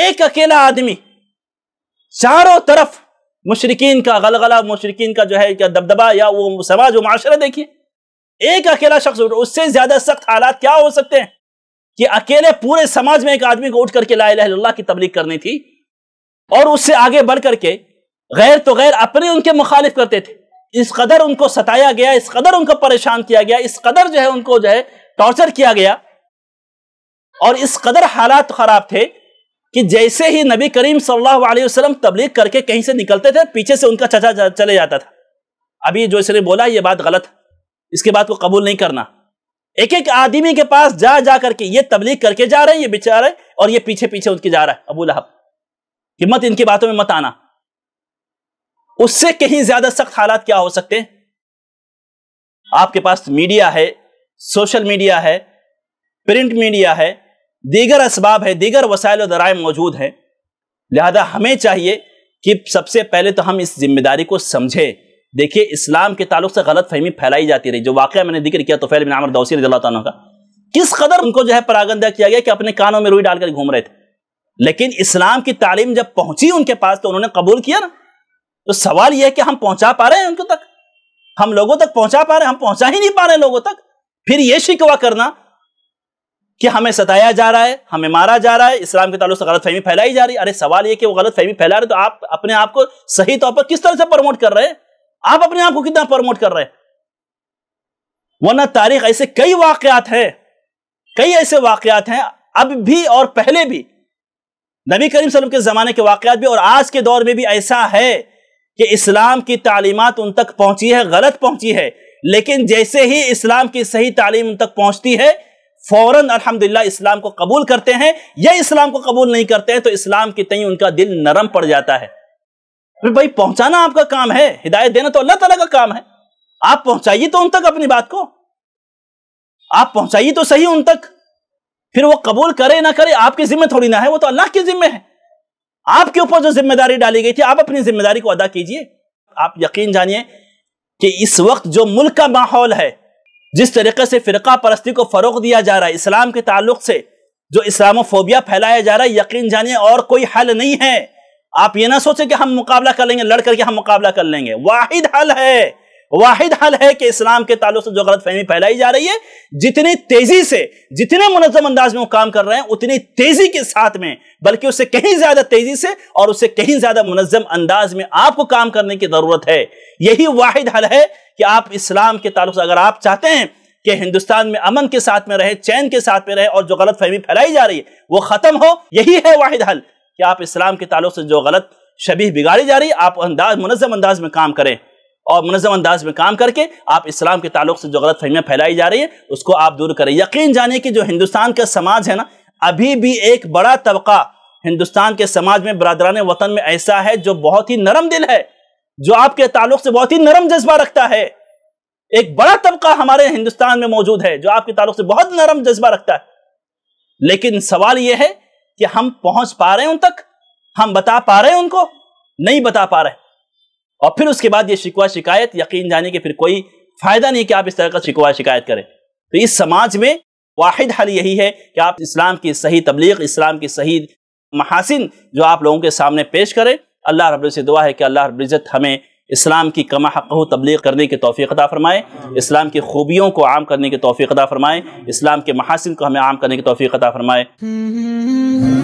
एक अकेला आदमी चारों तरफ मुशरकिन का गलगला मुशरकिन का जो है क्या दबदबा या वो समाज व माशरा देखिए एक अकेला शख्स उससे ज्यादा सख्त हालात क्या हो सकते हैं कि अकेले पूरे समाज में एक आदमी को उठ करके ला की तबलीग करनी थी और उससे आगे बढ़ करके गैर तो गैर अपने उनके मुखालिफ करते थे इस कदर उनको सताया गया इस कदर उनको परेशान किया गया इस कदर जो है उनको जो है टॉर्चर किया गया और इस कदर हालात खराब थे कि जैसे ही नबी करीम सल्लल्लाहु अलैहि वसल्लम तबलीग करके कहीं से निकलते थे पीछे से उनका चचा चले जाता था अभी जो इसने बोला ये बात गलत इसके बात को कबूल नहीं करना एक एक आदमी के पास जा जा करके ये तबलीग करके जा रहे हैं ये बेचारे और ये पीछे पीछे उनके जा रहा है अबू लहब हिम्मत इनकी बातों में मत आना उससे कहीं ज्यादा सख्त हालात क्या हो सकते हैं आपके पास मीडिया है सोशल मीडिया है प्रिंट मीडिया है दीगर इसबाब है दीगर और दराए मौजूद हैं लिहाजा हमें चाहिए कि सबसे पहले तो हम इस जिम्मेदारी को समझें देखिए इस्लाम के तालुक से गलत फहमी फैलाई जाती रही जो वाक़ मैंने जिक्र किया तो फैल बिन आमर दौसी रजी का किस कदर उनको जो है परागंदा किया गया कि अपने कानों में रुई डालकर घूम रहे थे लेकिन इस्लाम की तालीम जब पहुंची उनके पास तो उन्होंने कबूल किया ना तो सवाल यह है कि हम पहुंचा पा रहे हैं उनको तक हम लोगों तक पहुंचा पा रहे हैं हम पहुंचा ही नहीं पा रहे लोगों तक फिर ये शिकवा करना कि हमें सताया जा रहा है हमें मारा जा रहा है इस्लाम के ताल्लुक से गलत फहमी फैलाई जा रही है अरे सवाल ये कि वो गलत फहमी फैला रहे तो आप अपने आप को सही तौर पर किस तरह से प्रमोट कर रहे हैं आप अपने आप को कितना प्रमोट कर रहे हैं वरना तारीख ऐसे कई वाकयात हैं कई ऐसे वाकयात हैं अब भी और पहले भी नबी करीम सलम के ज़माने के वाकयात भी और आज के दौर में भी ऐसा है कि इस्लाम की तालीमत उन तक पहुंची है गलत पहुंची है लेकिन जैसे ही इस्लाम की सही तालीम उन तक पहुंचती है फौरन अल्हम्दुलिल्लाह इस्लाम को कबूल करते हैं या इस्लाम को कबूल नहीं करते हैं तो इस्लाम के तई उनका दिल नरम पड़ जाता है तो भाई पहुंचाना आपका काम है हिदायत देना तो अल्लाह तला का काम है आप पहुंचाइए तो उन तक अपनी बात को आप पहुंचाइए तो सही उन तक फिर वो कबूल करे ना करे आपकी जिम्मे थोड़ी ना है वो तो अल्लाह के जिम्मे है आपके ऊपर जो जिम्मेदारी डाली गई थी आप अपनी जिम्मेदारी को अदा कीजिए आप यकीन जानिए कि इस वक्त जो मुल्क का माहौल है जिस तरीके से फ़िरका परस्ती को फ़रोग दिया जा रहा है इस्लाम के ताल्लुक से जो इस्लामोफोबिया फैलाया जा रहा है यकीन जानिए और कोई हल नहीं है आप ये ना सोचें कि हम मुकाबला कर लेंगे लड़ करके हम मुकाबला कर लेंगे वाहिद हल है वाहिद हल है कि इस्लाम के ताल्लुक से जो गलत फहमी फैलाई जा रही है जितनी तेजी से जितने मुनजम अंदाज में वो काम कर रहे हैं उतनी तेजी के साथ में बल्कि उससे कहीं ज्यादा तेजी से और उससे कहीं ज्यादा मुनजम अंदाज में आपको काम करने की जरूरत है यही वाहिद हल है कि आप इस्लाम के ताल्लुक से अगर आप चाहते हैं कि हिंदुस्तान में अमन के साथ में रहे चैन के साथ में रहे और जो गलत फहमी फैलाई जा रही है वो खत्म हो यही है वाहिद हल कि आप इस्लाम के ताल्लुक से जो गलत शबी बिगाड़ी जा रही है आप अंदाज मुनजम अंदाज में काम करें और मनजम अंदाज में काम करके आप इस्लाम के ताल्लुक से जो गलत फहमियाँ फैलाई जा रही है उसको आप दूर करें यकीन जाने कि जो हिंदुस्तान का समाज है ना अभी भी एक बड़ा तबका हिंदुस्तान के समाज में बरदरान वतन में ऐसा है जो बहुत ही नरम दिल है जो आपके ताल्लुक से बहुत ही नरम जज्बा रखता है एक बड़ा तबका हमारे हिंदुस्तान में मौजूद है जो आपके ताल्लुक से बहुत नरम जज्बा रखता है लेकिन सवाल यह है कि हम पहुंच पा रहे हैं उन तक हम बता पा रहे हैं उनको नहीं बता पा रहे और फिर उसके बाद ये शिकवा शिकायत यकीन जाने के फिर कोई फायदा नहीं कि आप इस तरह का शिकवा शिकायत करें तो इस समाज में वाहिद हल यही है कि आप इस्लाम की सही तबलीग इस्लाम की सही महासिन जो आप लोगों के सामने पेश करें अल्लाह रब से दुआ है कि अल्लाह रब्ज़त हमें इस्लाम की कमा हक़ तबलीग करने की तोफ़ी अदा फ़रमाए इस्लाम की खूबियों को आम करने की तोफ़ी अदा फ़रमाए इस्लाम के महासिन को हमें आम करने की तोफ़ी अदा फ़रमाए